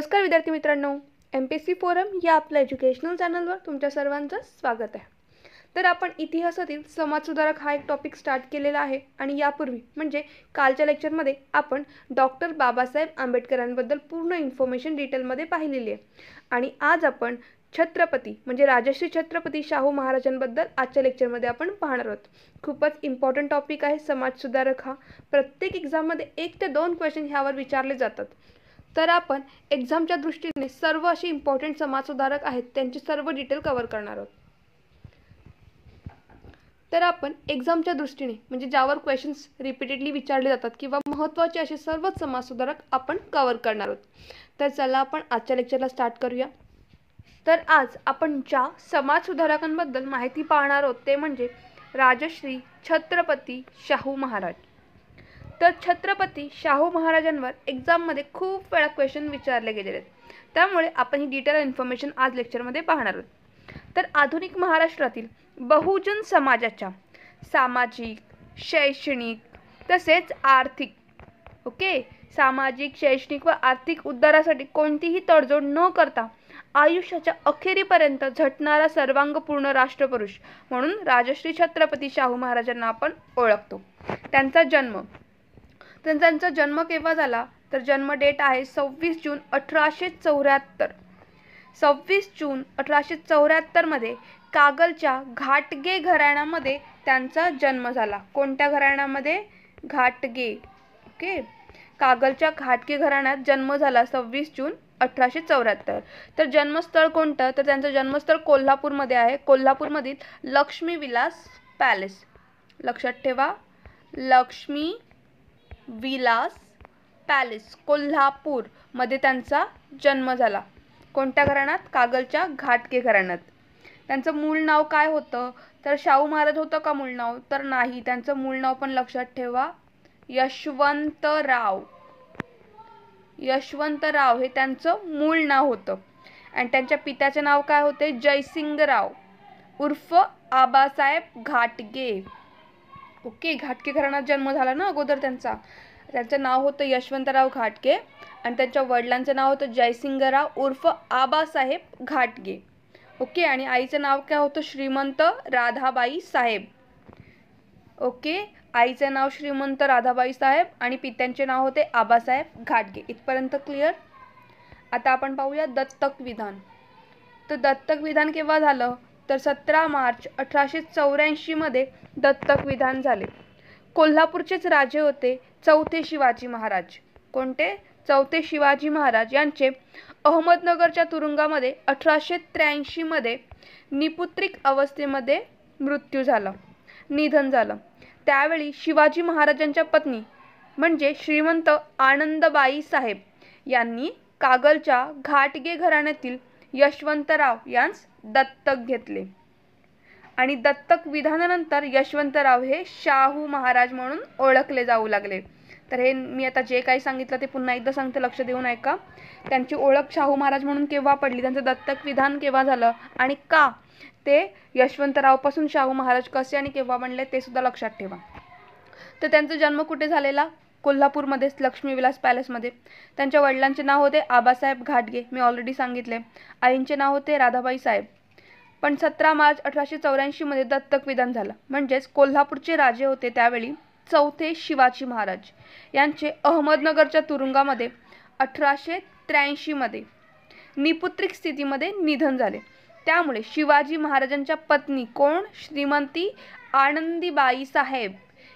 नमस्कार विद्यार्थी मित्रांनो एम पी सी फोरम या आपल्या एज्युकेशनल चॅनलवर तुमच्या सर्वांचं स्वागत आहे तर आपण इतिहासातील समाजसुधारक हा एक टॉपिक स्टार्ट केलेला आहे आणि यापूर्वी म्हणजे कालच्या लेक्चरमध्ये आपण डॉक्टर बाबासाहेब आंबेडकरांबद्दल पूर्ण इन्फॉर्मेशन डिटेलमध्ये पाहिलेली आहे आणि आज आपण छत्रपती म्हणजे राजश्री छत्रपती शाहू महाराजांबद्दल आजच्या लेक्चरमध्ये आपण पाहणार आहोत खूपच इम्पॉर्टंट टॉपिक आहे समाजसुधारक हा प्रत्येक एक्झाममध्ये एक ते दोन क्वेश्चन ह्यावर विचारले जातात तर आपण एक्झामच्या दृष्टीने सर्व असे इम्पॉर्टंट समाजसुधारक आहेत त्यांचे सर्व डिटेल कवर करणार आहोत तर आपण एक्झामच्या दृष्टीने म्हणजे ज्यावर क्वेश्चन्स रिपीटेडली विचारले जातात किंवा महत्त्वाचे असे सर्वच समाजसुधारक आपण कवर करणार आहोत तर चला आपण आजच्या लेक्चरला स्टार्ट करूया तर आज आपण ज्या समाजसुधारकांबद्दल माहिती पाहणार आहोत ते म्हणजे राजश्री छत्रपती शाहू महाराज तर छत्रपती शाहू महाराजांवर एक्झाममध्ये खूप वेळा क्वेश्चन विचारले गेलेले आहेत त्यामुळे आपण ही डिटेल इन्फॉर्मेशन आज लेक्चरमध्ये पाहणार आहोत तर आधुनिक महाराष्ट्रातील बहुजन समाजाच्या सामाजिक शैक्षणिक तसेच आर्थिक ओके सामाजिक शैक्षणिक व आर्थिक उद्धारासाठी कोणतीही तडजोड न करता आयुष्याच्या अखेरीपर्यंत झटणारा सर्वांगपूर्ण राष्ट्रपुरुष म्हणून राजश्री छत्रपती शाहू महाराजांना आपण ओळखतो त्यांचा जन्म तर त्यांचा जन्म केव्हा झाला तर जन्म डेट आहे सव्वीस जून अठराशे चौऱ्याहत्तर सव्वीस जून अठराशे चौऱ्याहत्तरमध्ये कागलच्या घाटगे घराण्यामध्ये त्यांचा जन्म झाला कोणत्या घराण्यामध्ये घाटगे ओके कागलच्या घाटगे घराण्यात जन्म झाला सव्वीस जून अठराशे चौऱ्याहत्तर तर जन्मस्थळ कोणतं तर त्यांचं जन्मस्थळ कोल्हापूरमध्ये आहे कोल्हापूरमधील लक्ष्मी विलास पॅलेस लक्षात ठेवा लक्ष्मी विलास पॅलेस कोल्हापूरमध्ये त्यांचा जन्म झाला कोणत्या घराण्यात कागलच्या घाटगे घराण्यात त्यांचं मूळ नाव काय होतं तर शाहू महाराज होतं का मूळ नाव तर नाही त्यांचं मूळ नाव पण लक्षात ठेवा यशवंतराव यशवंतराव हे त्यांचं मूळ नाव होतं आणि त्यांच्या पित्याचे नाव काय होते जयसिंगराव उर्फ आबासाहेब घाटगे ओके घाटके घराण्यात जन्म झाला ना अगोदर त्यांचा त्यांचं नाव होतं यशवंतराव घाटगे आणि त्यांच्या वडिलांचं नाव होतं जयसिंगराव उर्फ आबासाहेब घाटगे ओके आणि आईचं नाव काय होतं श्रीमंत राधाबाई साहेब ओके आईचं नाव श्रीमंत राधाबाई साहेब आणि पित्यांचे नाव होते आबासाहेब घाटगे इथपर्यंत क्लिअर आता आपण पाहूया दत्तक विधान तर दत्तक विधान केव्हा झालं तर सतरा मार्च अठराशे चौऱ्याऐंशीमध्ये दत्तक विधान झाले कोल्हापूरचेच राजे होते चौथे शिवाजी महाराज कोणते चौथे शिवाजी महाराज यांचे अहमदनगरच्या तुरुंगामध्ये अठराशे त्र्याऐंशीमध्ये निपुत्रिक अवस्थेमध्ये मृत्यू झाला निधन झालं त्यावेळी शिवाजी महाराजांच्या पत्नी म्हणजे श्रीमंत आनंदबाई साहेब यांनी कागलच्या घाटगे घराण्यातील यशवंतराव यांस दत्तक घेतले आणि दत्तक विधानानंतर यशवंतराव हे शाहू महाराज म्हणून ओळखले जाऊ लागले तर हे मी आता जे काही सांगितलं ते पुन्हा एकदा सांगते लक्ष देऊन ऐका त्यांची ओळख शाहू महाराज म्हणून केव्हा पडली त्यांचं दत्तक विधान केव्हा झालं आणि का ते यशवंतरावपासून शाहू महाराज कसे आणि केव्हा बनले ते सुद्धा लक्षात ठेवा तर त्यांचा जन्म कुठे झालेला कोल्हापूरमध्येच लक्ष्मीविलास पॅलेसमध्ये त्यांच्या वडिलांचे नाव होते आबासाहेब घाटगे मी ऑलरेडी सांगितले आईंचे नाव होते राधाबाई साहेब पण सतरा मार्च अठराशे चौऱ्याऐंशीमध्ये दत्तक विधान झालं म्हणजेच कोल्हापूरचे राजे होते त्यावेळी चौथे शिवाजी महाराज यांचे अहमदनगरच्या तुरुंगामध्ये अठराशे त्र्याऐंशीमध्ये निपुत्रिक स्थितीमध्ये निधन झाले त्यामुळे शिवाजी महाराजांच्या पत्नी कोण श्रीमंती आनंदीबाई साहेब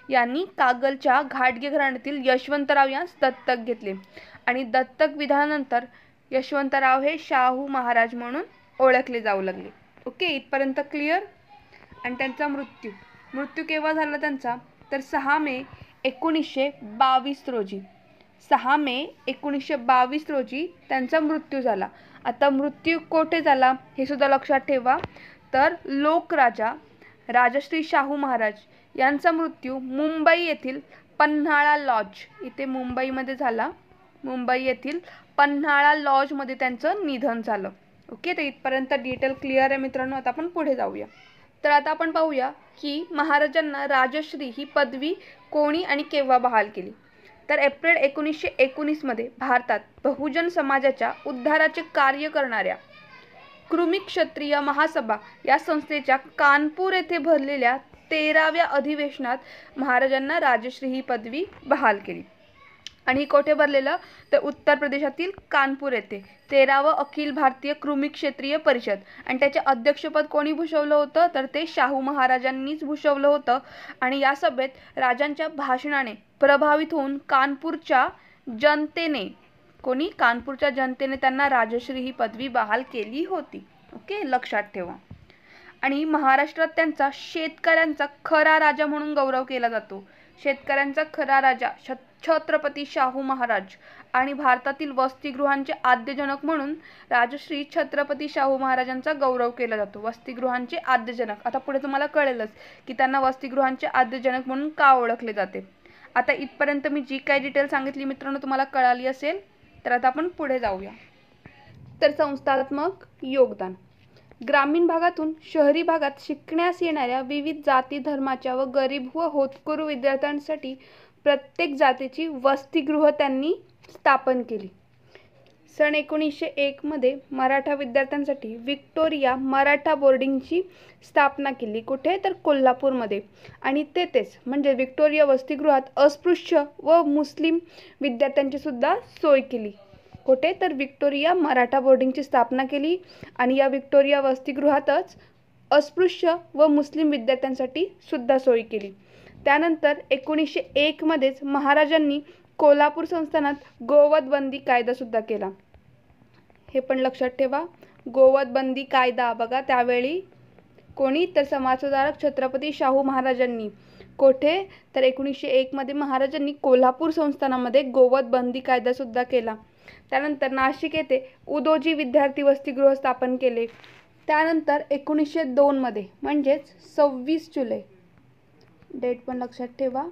यांनी कागलच्या घाटगे घराण्यातील यशवंतराव यांस दत्तक घेतले आणि दत्तक विधानानंतर यशवंतराव हे शाहू महाराज म्हणून ओळखले जाऊ लागले ओके इथपर्यंत क्लिअर आणि त्यांचा मृत्यू मृत्यू केव्हा झाला त्यांचा तर सहा मे एकोणीसशे बावीस रोजी सहा मे एकोणीसशे बावीस रोजी त्यांचा मृत्यू झाला आता मृत्यू कोठे झाला हे सुद्धा लक्षात ठेवा तर लोकराजा राजश्री शाहू महाराज यांचा मृत्यू मुंबई येथील पन्हाळा लॉज इथे मुंबईमध्ये झाला मुंबई येथील पन्हाळा लॉजमध्ये त्यांचं निधन झालं ओके तर इथपर्यंत डिटेल क्लिअर आहे मित्रांनो आता आपण पुढे जाऊया तर आता आपण पाहूया की महाराजांना राजश्री ही पदवी कोणी आणि केव्हा बहाल केली तर एप्रिल एकोणीसशे एकोणीसमध्ये भारतात बहुजन समाजाच्या उद्धाराचे कार्य करणाऱ्या कृमी क्षत्रिय महासभा या संस्थेच्या कानपूर येथे भरलेल्या तेराव्या अधिवेशनात महाराजांना राजश्री ही पदवी बहाल केली आणि कोठे भरलेलं तर उत्तर प्रदेशातील कानपूर येथे तेरावं अखिल भारतीय कृमी क्षेत्रीय परिषद आणि त्याचे अध्यक्षपद कोणी भूषवलं होतं तर ते शाहू महाराजांनीच भूषवलं होतं आणि या सभेत राजांच्या भाषणाने प्रभावित होऊन कानपूरच्या जनतेने कोणी कानपूरच्या जनतेने त्यांना राजश्री ही पदवी बहाल केली होती ओके लक्षात ठेवा आणि महाराष्ट्रात त्यांचा शेतकऱ्यांचा खरा राजा म्हणून गौरव केला जातो शेतकऱ्यांचा खरा राजा छत्रपती शाहू महाराज आणि भारतातील वसतिगृहांचे आद्यजनक म्हणून राजश्री छत्रपती शाहू महाराजांचा गौरव केला जातो वसतिगृहांचे आद्यजनक आता पुढे तुम्हाला कळेलच की त्यांना वसतिगृहांचे आद्यजनक म्हणून का ओळखले जाते आता इथपर्यंत मी जी काही डिटेल सांगितली मित्रांनो तुम्हाला कळाली असेल तर आता आपण पुढे जाऊया तर संस्थात्मक योगदान ग्रामीण भागातून शहरी भागात शिकण्यास येणाऱ्या विविध जाती धर्माच्या व गरीब व होतकरू विद्यार्थ्यांसाठी प्रत्येक जातीची वसतिगृह त्यांनी स्थापन केली सन एकोणीसशे एकमध्ये मराठा विद्यार्थ्यांसाठी विक्टोरिया मराठा बोर्डिंगची स्थापना केली कुठे तर कोल्हापूरमध्ये आणि तेथेच म्हणजे विक्टोरिया वसतिगृहात अस्पृश्य व मुस्लिम विद्यार्थ्यांची सुद्धा सोय केली कुठे तर विक्टोरिया मराठा बोर्डिंगची स्थापना केली आणि या विक्टोरिया वसतिगृहातच अस्पृश्य व मुस्लिम विद्यार्थ्यांसाठी सुद्धा सोय केली त्यानंतर एकोणीसशे एकमध्येच महाराजांनी कोल्हापूर संस्थानात गोवध बंदी कायदासुद्धा केला हे पण लक्षात ठेवा गोवध बंदी कायदा बघा त्यावेळी कोणी तर समाजसुधारक छत्रपती शाहू महाराजांनी कोठे तर एकोणीसशे एकमध्ये महाराजांनी कोल्हापूर संस्थानामध्ये गोवध बंदी कायदासुद्धा केला त्यानंतर नाशिक येथे उदोजी विद्यार्थी वसतिगृह स्थापन केले त्यानंतर एकोणीसशे दोनमध्ये म्हणजेच सव्वीस जुलै डेट पण लक्षात ठेवा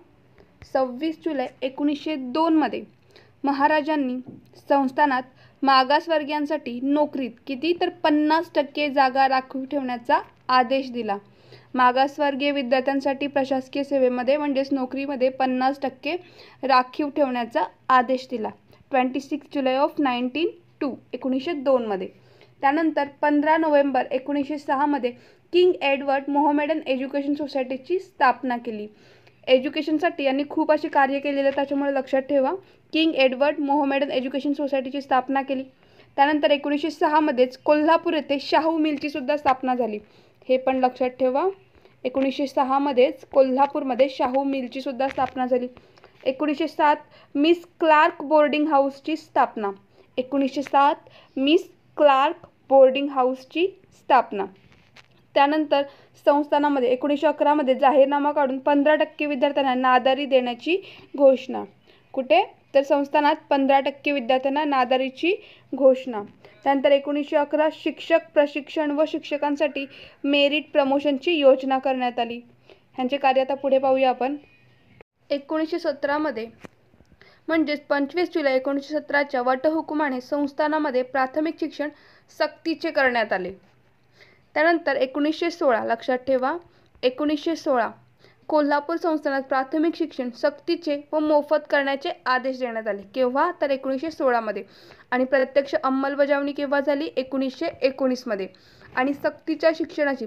सव्वीस जुलै एकोणीसशे दोनमध्ये महाराजांनी संस्थानात मागासवर्गीयांसाठी नोकरीत किती तर पन्नास टक्के जागा राखीव ठेवण्याचा आदेश दिला मागासवर्गीय विद्यार्थ्यांसाठी प्रशासकीय सेवेमध्ये म्हणजेच नोकरीमध्ये पन्नास टक्के राखीव ठेवण्याचा आदेश दिला ट्वेंटी सिक्स जुलै ऑफ नाईन्टीन टू एकोणीसशे दोनमध्ये त्यानंतर पंधरा नोव्हेंबर एकोणीसशे सहामध्ये किंग एडवर्ड मोहमेडन एज्युकेशन सोसायटीची स्थापना केली एज्युकेशनसाठी यांनी खूप असे कार्य केलेलं त्याच्यामुळे लक्षात ठेवा किंग एडवर्ड मोहमेडन एज्युकेशन सोसायटीची स्थापना केली त्यानंतर एकोणीसशे सहामध्येच कोल्हापूर येथे शाहू मिलची सुद्धा स्थापना झाली हे पण लक्षात ठेवा एकोणीसशे सहामध्येच कोल्हापूरमध्ये शाहू मिलची सुद्धा स्थापना झाली एकोणीसशे सात मिस क्लार्क बोर्डिंग हाऊसची स्थापना एकोणीसशे सात मिस क्लार्क बोर्डिंग हाऊसची स्थापना त्यानंतर संस्थानामध्ये एकोणीसशे अकरामध्ये जाहीरनामा काढून पंधरा टक्के विद्यार्थ्यांना नादारी देण्याची घोषणा कुठे तर संस्थानात पंधरा टक्के विद्यार्थ्यांना नादारीची घोषणा त्यानंतर एकोणीसशे अकरा शिक्षक प्रशिक्षण व शिक्षकांसाठी मेरिट प्रमोशनची योजना करण्यात आली ह्यांचे कार्य आता पुढे पाहूया आपण एकोणीसशे सतरामध्ये म्हणजेच पंचवीस जुलै एकोणीसशे सतराच्या वटहुकुमाने संस्थानामध्ये प्राथमिक शिक्षण सक्तीचे करण्यात आले त्यानंतर एकोणीसशे सोळा लक्षात ठेवा एकोणीसशे सोळा कोल्हापूर संस्थानात प्राथमिक शिक्षण सक्तीचे व मोफत करण्याचे आदेश देण्यात आले केव्हा तर एकोणीसशे सोळामध्ये आणि प्रत्यक्ष अंमलबजावणी केव्हा झाली एकोणीसशे एकोणीसमध्ये आणि सक्तीच्या शिक्षणाची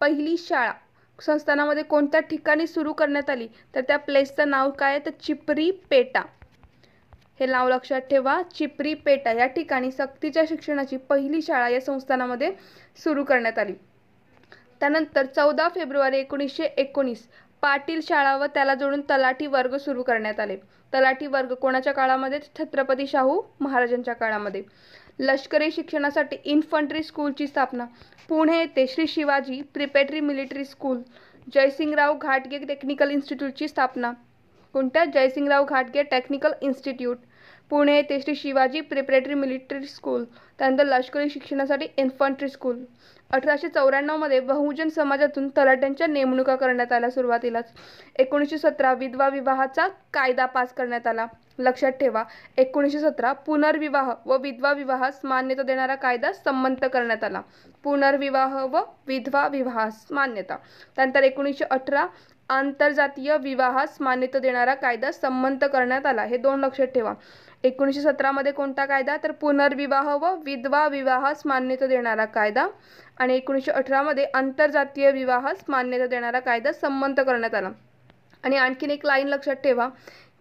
पहिली शाळा संस्थानामध्ये कोणत्या ठिकाणी सुरू करण्यात आली तर त्या प्लेसचं नाव काय आहे तर चिपरी पेटा हे नाव लक्षात ठेवा चिपरी पेटा या ठिकाणी सक्तीच्या शिक्षणाची पहिली शाळा या संस्थानामध्ये सुरू करण्यात आली त्यानंतर चौदा फेब्रुवारी एकोणीसशे एकोणीस पाटील शाळा व त्याला जोडून तलाठी वर्ग सुरू करण्यात आले तलाठी वर्ग कोणाच्या काळामध्ये छत्रपती शाहू महाराजांच्या काळामध्ये लष्करी शिक्षणासाठी इन्फंट्री स्कूलची स्थापना पुणे येथे Shri Shivaji preparatory military school Jaysingrao घाटगे टेक्निकल इन्स्टिट्यूटची स्थापना कोणत्या जयसिंगराव घाटगे टेक्निकल इन्स्टिट्यूट पुणे येथे Shri Shivaji preparatory military school त्यानंतर लष्करी शिक्षणासाठी इन्फंट्री स्कूल अठराशे चौऱ्याण्णवमध्ये बहुजन समाजातून तलाट्यांच्या नेमणुका करण्यात आल्या सुरुवातीलाच एकोणीसशे सतरा विधवा विवाहाचा कायदा पास करण्यात आला लक्षात ठेवा एकोणीसशे सतरा पुनर्विवाह व विधवा विवाहास मान्यता देणारा कायदा संमत करण्यात आला पुनर्विवाह व विधवा विवाहास मान्यता त्यानंतर एकोणीसशे अठरा आंतरजातीय विवाहास मान्यता देणारा कायदा संमंत करण्यात आला हे दोन लक्षात ठेवा एकोणीसशे सतरामध्ये कोणता कायदा तर पुनर्विवाह व विधवा विवाहास मान्यता देणारा कायदा आणि एकोणीसशे अठरामध्ये आंतरजातीय विवाहास मान्यता देणारा कायदा संमंत करण्यात आला आणि आणखीन एक लाईन लक्षात ठेवा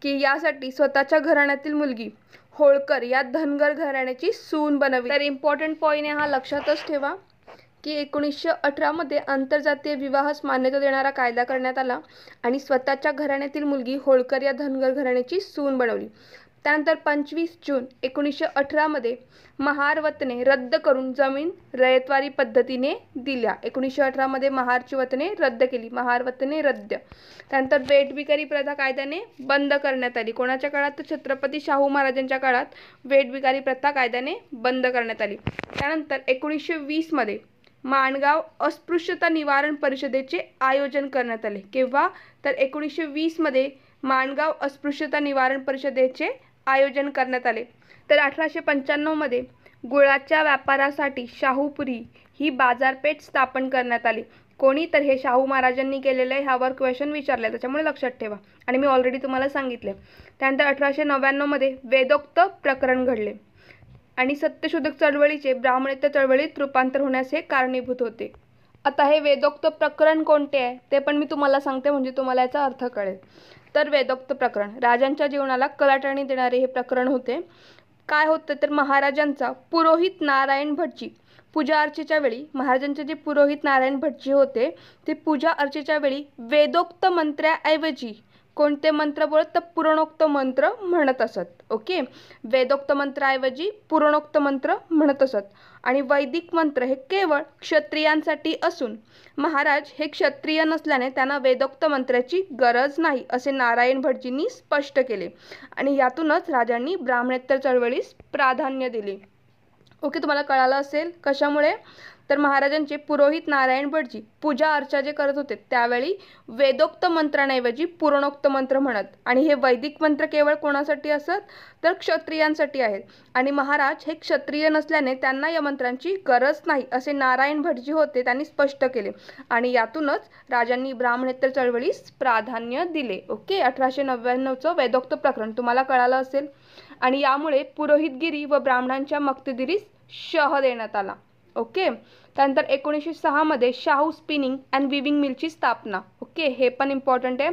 की यासाठी स्वतःच्या घराण्यातील मुलगी होळकर या धनगर घराण्याची सून बनवली तर इम्पॉर्टंट पॉईंट हा लक्षातच ठेवा की एकोणीसशे अठरामध्ये आंतरजातीय विवाहास मान्यता देणारा कायदा करण्यात आला आणि स्वतःच्या घराण्यातील मुलगी होळकर या धनगर घराण्याची सून बनवली त्यानंतर पंचवीस जून एकोणीसशे अठरामध्ये महारवतने रद्द करून जमीन रयतवारी पद्धतीने दिल्या एकोणीसशे अठरामध्ये महारची वतने रद्द केली महारवतने रद्द त्यानंतर वेटबिकारी प्रथा कायद्याने बंद करण्यात आली कोणाच्या काळात तर छत्रपती शाहू महाराजांच्या काळात वेटबिकारी प्रथा कायद्याने बंद करण्यात आली त्यानंतर एकोणीसशे वीसमध्ये माणगाव अस्पृश्यता निवारण परिषदेचे आयोजन करण्यात आले केव्हा तर एकोणीसशे वीसमध्ये माणगाव अस्पृश्यता निवारण परिषदेचे आयोजन करण्यात आले तर अठराशे पंच्याण्णवमध्ये गुळाच्या व्यापारासाठी शाहूपुरी ही बाजारपेठ स्थापन करण्यात आली कोणी तर हे शाहू महाराजांनी केलेलं आहे ह्यावर क्वेश्चन विचारले त्याच्यामुळे लक्षात ठेवा आणि मी ऑलरेडी तुम्हाला सांगितलं त्यानंतर अठराशे नव्याण्णवमध्ये वेदोक्त प्रकरण घडले आणि सत्यशोधक चळवळीचे ब्राह्मणेतर चळवळीत रूपांतर होण्यास हे कारणीभूत होते आता हे वेदोक्त प्रकरण कोणते आहे ते पण मी तुम्हाला सांगते म्हणजे तुम्हाला याचा अर्थ कळेल तर वेदोक्त प्रकरण राजांच्या जीवनाला कलाटणी देणारे हे प्रकरण होते काय होतं तर महाराजांचा पुरोहित नारायण भटजी पूजा अर्चेच्या वेळी महाराजांचे जे पुरोहित नारायण भटजी होते ते पूजा अर्चेच्या वेळी वेदोक्त मंत्र्याऐवजी कोणते मंत्र बोलत तर पुरणोक्त मंत्र म्हणत असत ओके वेदोक्त मंत्राऐवजी पुरणोक्त मंत्र म्हणत असत आणि वैदिक मंत्र हे केवळ क्षत्रियांसाठी असून महाराज हे क्षत्रिय नसल्याने त्यांना वेदोक्त मंत्राची गरज नाही असे नारायण भटजींनी स्पष्ट केले आणि यातूनच राजांनी ब्राह्मणेत्तर चळवळीस प्राधान्य दिले ओके तुम्हाला कळालं असेल कशामुळे तर महाराजांचे पुरोहित नारायण भटजी पूजा अर्चा जे करत होते त्यावेळी वेदोक्त मंत्रांऐवजी पुरणोक्त मंत्र म्हणत आणि हे वैदिक मंत्र केवळ कोणासाठी असत तर क्षत्रियांसाठी आहेत आणि महाराज हे क्षत्रिय नसल्याने त्यांना या मंत्रांची गरज नाही असे नारायण भटजी होते त्यांनी स्पष्ट केले आणि यातूनच राजांनी ब्राह्मणेत्र चळवळीस प्राधान्य दिले ओके अठराशे नव्याण्णवचं वेदोक्त प्रकरण तुम्हाला कळालं असेल आणि यामुळे पुरोहितगिरी व ब्राह्मणांच्या मक्तगिरीस शह देण्यात आला ओके त्यानंतर एकोणीसशे सहामध्ये शाहू स्पिनिंग अँड विविंग मिलची स्थापना ओके हे पण इम्पॉर्टंट आहे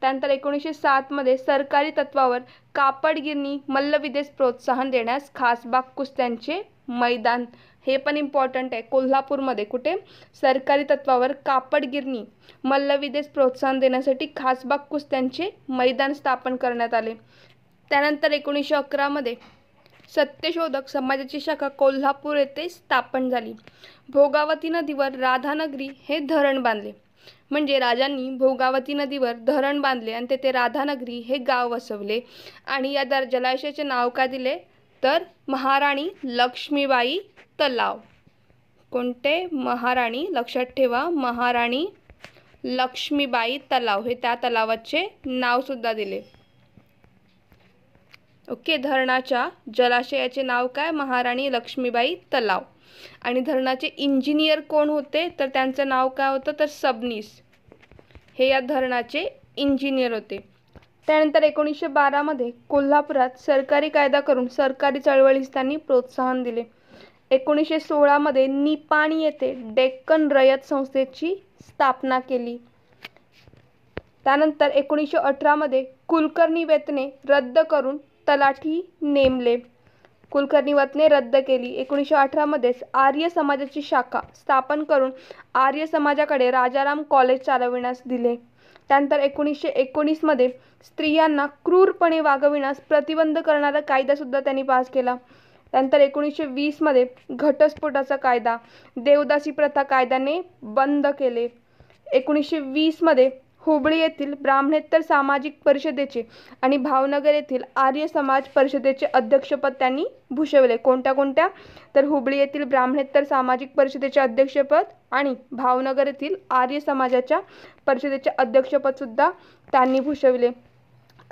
त्यानंतर एकोणीसशे सातमध्ये सरकारी तत्वावर कापडगिरणी मल्लविदेश प्रोत्साहन देण्यास खासबाग कुस्त्यांचे मैदान हे पण इम्पॉर्टंट आहे कोल्हापूरमध्ये कुठे सरकारी तत्वावर कापडगिरणी मल्लविदेश प्रोत्साहन देण्यासाठी खासबाग कुस्त्यांचे मैदान स्थापन करण्यात आले त्यानंतर एकोणीसशे अकरामध्ये सत्यशोधक समाजाची शाखा कोल्हापूर येथे स्थापन झाली भोगावती नदीवर राधानगरी हे धरण बांधले म्हणजे राजांनी भोगावती नदीवर धरण बांधले आणि तेथे राधानगरी हे गाव वसवले आणि या दर जलाशयाचे नाव काय दिले तर महाराणी लक्ष्मीबाई तलाव कोणते महाराणी लक्षात ठेवा महाराणी लक्ष्मीबाई तलाव हे त्या तलावाचे नावसुद्धा दिले ओके धरणाच्या जलाशयाचे नाव काय महाराणी लक्ष्मीबाई तलाव आणि धरणाचे इंजिनियर कोण होते तर त्यांचं नाव काय होतं तर सबनीस हे या धरणाचे इंजिनियर होते त्यानंतर एकोणीसशे बारामध्ये कोल्हापुरात सरकारी कायदा करून सरकारी चळवळीस त्यांनी प्रोत्साहन दिले एकोणीसशे सोळामध्ये निपाणी येथे डेक्कन रयत संस्थेची स्थापना केली त्यानंतर एकोणीसशे अठरामध्ये कुलकर्णी वेतने रद्द करून तलाठी नेमले कुलकर्णी वतने रद्द केली एकोणीसशे अठरामध्येच आर्य समाजाची शाखा स्थापन करून आर्य समाजाकडे राजाराम कॉलेज चालविण्यास दिले त्यानंतर एकोणीसशे एकोणीसमध्ये स्त्रियांना क्रूरपणे वागविण्यास प्रतिबंध करणारा कायदासुद्धा त्यांनी पास केला त्यानंतर एकोणीसशे वीसमध्ये घटस्फोटाचा कायदा देवदासी प्रथा कायद्याने बंद केले एकोणीसशे वीसमध्ये हुबळी येथील ब्राह्मणेतर सामाजिक परिषदेचे आणि भावनगर येथील आर्य समाज परिषदेचे अध्यक्षपद त्यांनी भूषवले कोणत्या कोणत्या तर हुबळी येथील ब्राह्मणेतर सामाजिक परिषदेचे अध्यक्षपद आणि भावनगर येथील आर्य समाजाच्या परिषदेचे अध्यक्षपदसुद्धा त्यांनी भूषवले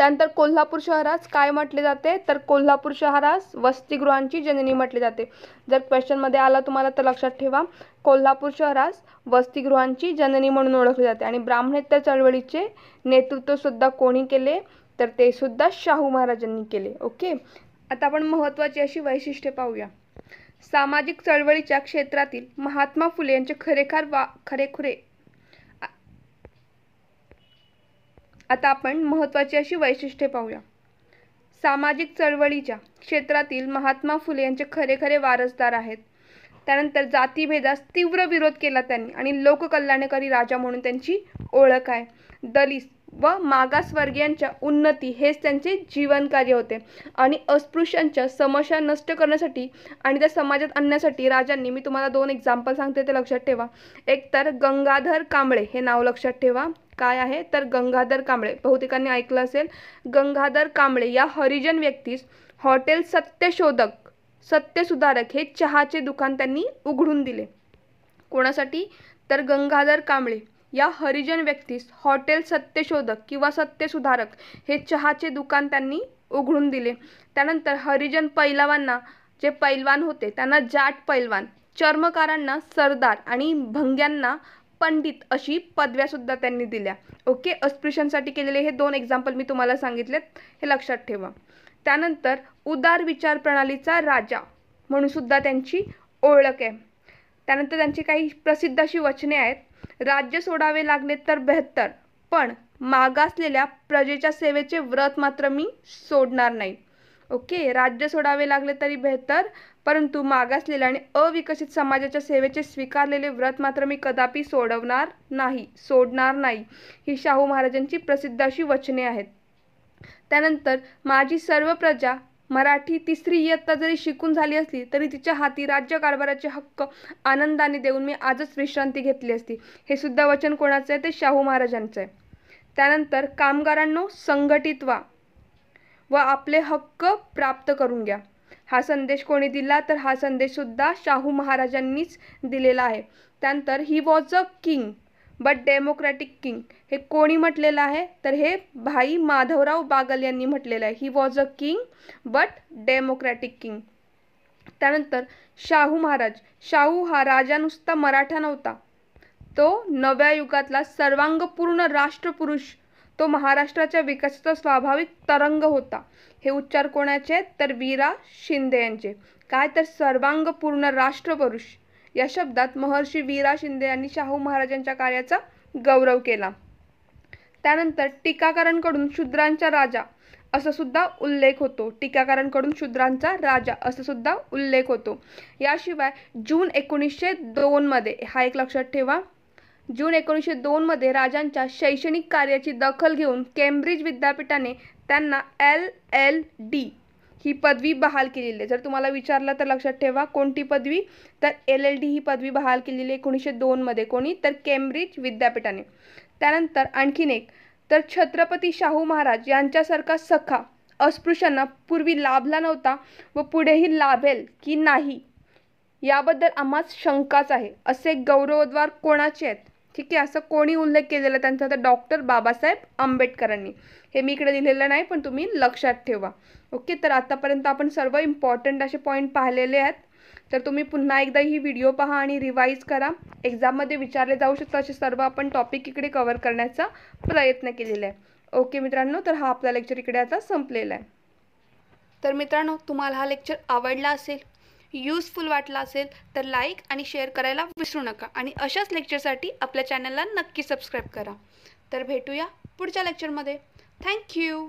त्यानंतर कोल्हापूर शहरास काय म्हटले जाते तर कोल्हापूर शहरास वसतिगृहांची जननी म्हटले जाते जर क्वेश्चनमध्ये आला तुम्हाला तर लक्षात ठेवा कोल्हापूर शहरास वसतिगृहांची जननी म्हणून ओळखले जाते आणि ब्राह्मणेतर चळवळीचे नेतृत्वसुद्धा कोणी केले तर ते सुद्धा शाहू महाराजांनी केले ओके आता आपण महत्त्वाची अशी वैशिष्ट्ये पाहूया सामाजिक चळवळीच्या क्षेत्रातील महात्मा फुले यांचे खरेखर वा खरेखुरे आता आपण महत्त्वाची अशी वैशिष्ट्ये पाहूया सामाजिक चळवळीच्या क्षेत्रातील महात्मा फुले यांचे खरे खरे वारसदार आहेत त्यानंतर जातीभेदास तीव्र विरोध केला त्यांनी आणि लोककल्याणकारी राजा म्हणून त्यांची ओळख आहे दलित व मागासवर्गीयांच्या उन्नती हेच त्यांचे जीवनकार्य होते आणि अस्पृश्यांच्या समस्या नष्ट करण्यासाठी आणि त्या समाजात आणण्यासाठी राजांनी मी तुम्हाला दोन एक्झाम्पल सांगते ते लक्षात ठेवा एक तर गंगाधर कांबळे हे नाव लक्षात ठेवा काय आहे तर गंगाधर कांबळे बहुतेकांनी ऐकलं असेल गंगाधर कांबळे या हरिजन व्यक्तीस हॉटेल सत्यशोधक सत्यसुधारक हे चहाचे दुकान त्यांनी उघडून दिले कोणासाठी तर गंगाधर कांबळे या हरिजन व्यक्तीस हॉटेल सत्यशोधक किंवा सत्यसुधारक हे चहाचे दुकान त्यांनी उघडून दिले त्यानंतर हरिजन पैलवांना जे पैलवान होते त्यांना जाट पैलवान चर्मकारांना सरदार आणि भंग्यांना पंडित अशी पदव्यासुद्धा त्यांनी दिल्या ओके अस्पृश्यांसाठी केलेले हे दोन एक्झाम्पल मी तुम्हाला सांगितलेत हे लक्षात ठेवा त्यानंतर उदार विचार प्रणालीचा राजा म्हणूनसुद्धा त्यांची ओळख आहे त्यानंतर त्यांची काही प्रसिद्ध अशी वचने आहेत राज्य सोडावे लागले तर बेहत्तर पण मागासलेल्या प्रजेच्या सेवेचे व्रत मात्र मी सोडणार नाही ओके राज्य सोडावे लागले तरी बेहतर परंतु मागासलेल्या आणि अविकसित समाजाच्या सेवेचे स्वीकारलेले व्रत मात्र मी कदापि सोडवणार नाही सोडणार नाही ही शाहू महाराजांची प्रसिद्ध अशी वचने आहेत त्यानंतर माझी सर्व प्रजा मराठी तिसरी इयत्ता जरी शिकून झाली असली तरी तिच्या हाती राज्यकारभाराचे हक्क आनंदाने देऊन मी आजच विश्रांती घेतली असती हे सुद्धा वचन कोणाचं आहे ते शाहू महाराजांचं आहे त्यानंतर कामगारांनो संघटित व्हा व आपले हक्क प्राप्त करून घ्या हा संदेश कोणी दिला तर हा संदेशसुद्धा शाहू महाराजांनीच दिलेला आहे त्यानंतर he was a king but democratic king हे कोणी म्हटलेलं आहे तर हे भाई माधवराव बागल यांनी म्हटलेलं आहे he was a king but democratic king त्यानंतर शाहू महाराज शाहू हा राजा नुसता मराठा नव्हता तो नव्या युगातला सर्वांगपूर्ण राष्ट्रपुरुष तो महाराष्ट्राच्या विकासाचा स्वाभाविक तरंग होता हे उच्चार कोणाचे तर वीरा शिंदे यांचे काय तर सर्वांगपूर्ण राष्ट्रपुरुष या शब्दात महर्षी वीरा शिंदे यांनी शाहू महाराजांच्या कार्याचा गौरव केला त्यानंतर टीकाकारांकडून शूद्रांचा राजा असं सुद्धा उल्लेख होतो टीकाकारांकडून शूद्रांचा राजा असं सुद्धा उल्लेख होतो याशिवाय जून एकोणीसशे दोनमध्ये हा एक लक्षात ठेवा जून एकोणीसशे दोनमध्ये राजांच्या शैक्षणिक कार्याची दखल घेऊन केम्ब्रिज विद्यापीठाने त्यांना एल एल डी ही पदवी बहाल केलेली आहे जर तुम्हाला विचारलं तर लक्षात ठेवा कोणती पदवी तर एल एल डी ही पदवी बहाल केलेली आहे एकोणीसशे दोनमध्ये कोणी तर केम्ब्रिज विद्यापीठाने त्यानंतर आणखीन एक तर छत्रपती शाहू महाराज यांच्यासारखा सखा अस्पृश्यांना पूर्वी लाभला नव्हता व पुढेही लाभेल की नाही याबद्दल आम्हाच शंकाच आहे असे गौरवद्वार कोणाचे आहेत ठीक आहे असं कोणी उल्लेख केलेला त्यांचा तर डॉक्टर बाबासाहेब आंबेडकरांनी हे मी इकडे लिहिलेलं नाही पण तुम्ही लक्षात ठेवा ओके तर आतापर्यंत आपण सर्व इम्पॉर्टंट असे पॉईंट पाहिलेले आहेत तर तुम्ही पुन्हा एकदा ही व्हिडिओ पहा आणि रिवाईज करा एक्झाममध्ये विचारले जाऊ शकतो असे सर्व आपण टॉपिक इकडे कवर करण्याचा प्रयत्न केलेला आहे ओके मित्रांनो तर हा आपला लेक्चर इकडे आता संपलेला आहे तर मित्रांनो तुम्हाला हा लेक्चर आवडला असेल यूजफुल वाटला असेल तर लाईक आणि शेअर करायला विसरू नका आणि अशाच लेक्चरसाठी आपल्या चॅनलला नक्की सबस्क्राईब करा तर भेटूया पुढच्या लेक्चरमध्ये थँक्यू